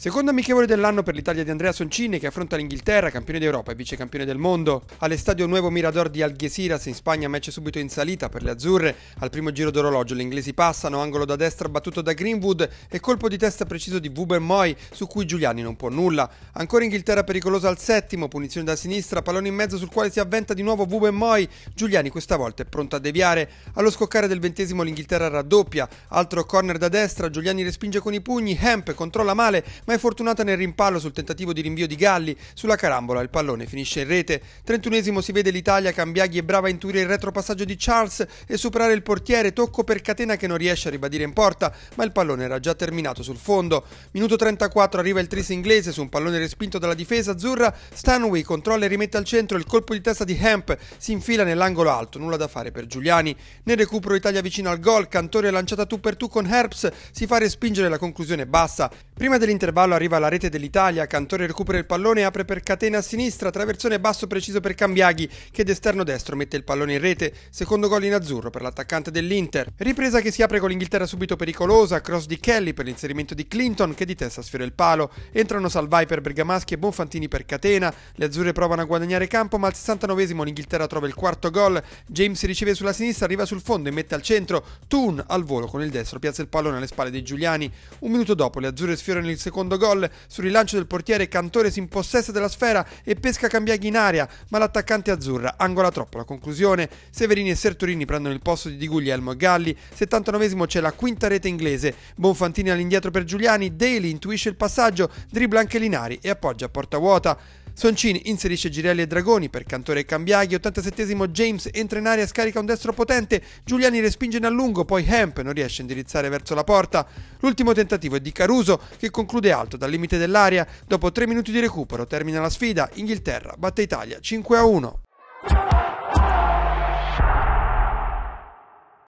Secondo amichevole dell'anno per l'Italia di Andrea Soncini che affronta l'Inghilterra, campione d'Europa e vicecampione del mondo. All'estadio Nuovo Mirador di Algeciras in Spagna match subito in salita per le azzurre. Al primo giro d'orologio gli inglesi passano, angolo da destra battuto da Greenwood e colpo di testa preciso di Wuben Moy su cui Giuliani non può nulla. Ancora Inghilterra pericolosa al settimo, punizione da sinistra, pallone in mezzo sul quale si avventa di nuovo Wuben Moy. Giuliani questa volta è pronto a deviare. Allo scoccare del ventesimo l'Inghilterra raddoppia, altro corner da destra, Giuliani respinge con i pugni, Hemp controlla male ma è fortunata nel rimpallo sul tentativo di rinvio di Galli, sulla carambola il pallone finisce in rete. 31 esimo si vede l'Italia, Cambiaghi è brava a intuire il retropassaggio di Charles e superare il portiere, tocco per catena che non riesce a ribadire in porta, ma il pallone era già terminato sul fondo. Minuto 34 arriva il tris inglese su un pallone respinto dalla difesa azzurra, Stanway controlla e rimette al centro il colpo di testa di Hemp, si infila nell'angolo alto, nulla da fare per Giuliani. Nel recupero Italia vicino al gol, Cantore lanciata tu per tu con Herbs, si fa respingere la conclusione bassa. Prima dell'intervallo arriva la rete dell'Italia, Cantore recupera il pallone e apre per catena a sinistra, traversone basso preciso per Cambiaghi che d'esterno destro mette il pallone in rete, secondo gol in azzurro per l'attaccante dell'Inter. Ripresa che si apre con l'Inghilterra subito pericolosa, cross di Kelly per l'inserimento di Clinton che di testa sfiora il palo, entrano Salvai per Bergamaschi e Bonfantini per catena, le azzurre provano a guadagnare campo ma al 69esimo l'Inghilterra trova il quarto gol, James riceve sulla sinistra, arriva sul fondo e mette al centro, Toon al volo con il destro piazza il pallone alle spalle dei Giuliani, un minuto dopo le azzurre sfiorano sfiorano nel secondo gol. Sul rilancio del portiere Cantore si impossessa della sfera e pesca Cambiaghi in aria, ma l'attaccante azzurra angola troppo la conclusione. Severini e Serturini prendono il posto di Di Guglielmo e Galli. 79 c'è la quinta rete inglese. Bonfantini all'indietro per Giuliani, Daly intuisce il passaggio, dribbla anche Linari e appoggia a porta vuota. Soncini inserisce Girelli e Dragoni per Cantore e Cambiaghi, 87 James entra in aria e scarica un destro potente, Giuliani respinge in allungo, poi Hemp non riesce a indirizzare verso la porta. L'ultimo tentativo è di Caruso che conclude alto dal limite dell'area, dopo 3 minuti di recupero termina la sfida, Inghilterra batte Italia 5 1.